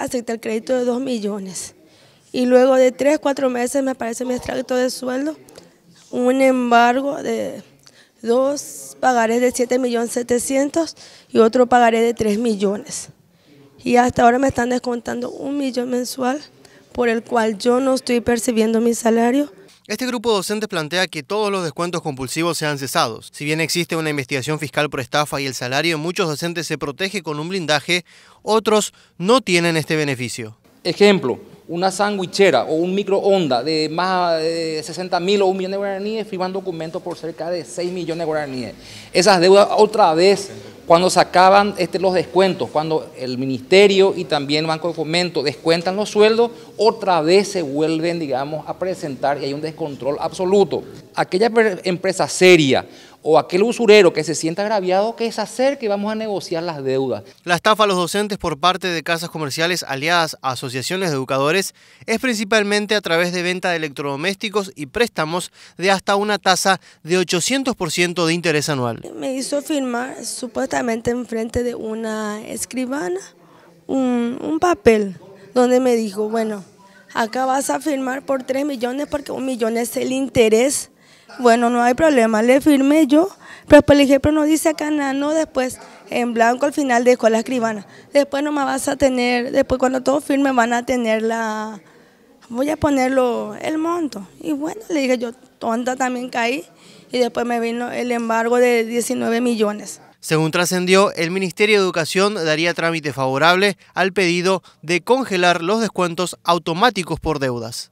aceptar el crédito de 2 millones. Y luego de 3, 4 meses me aparece mi extracto de sueldo, un embargo de dos pagarés de 7.700.000 y otro pagaré de 3 millones. Y hasta ahora me están descontando un millón mensual por el cual yo no estoy percibiendo mi salario este grupo de docentes plantea que todos los descuentos compulsivos sean cesados. Si bien existe una investigación fiscal por estafa y el salario muchos docentes se protege con un blindaje, otros no tienen este beneficio. Ejemplo, una sandwichera o un microonda de más de 60 mil o un millón de guaraníes firman documentos por cerca de 6 millones de guaraníes. Esas deudas otra vez cuando sacaban este, los descuentos, cuando el ministerio y también Banco de Fomento descuentan los sueldos, otra vez se vuelven, digamos, a presentar y hay un descontrol absoluto. Aquella empresa seria o aquel usurero que se sienta agraviado que es hacer que vamos a negociar las deudas. La estafa a los docentes por parte de casas comerciales aliadas a asociaciones de educadores es principalmente a través de venta de electrodomésticos y préstamos de hasta una tasa de 800% de interés anual. Me hizo firmar supuestamente enfrente de una escribana un, un papel donde me dijo, bueno, acá vas a firmar por 3 millones porque un millón es el interés bueno, no hay problema, le firmé yo, pero por pues ejemplo no dice acá nada, no después en blanco al final de la escribana. Después no me vas a tener, después cuando todo firme van a tener la, voy a ponerlo, el monto. Y bueno, le dije yo, tonta también caí y después me vino el embargo de 19 millones. Según trascendió, el Ministerio de Educación daría trámite favorable al pedido de congelar los descuentos automáticos por deudas.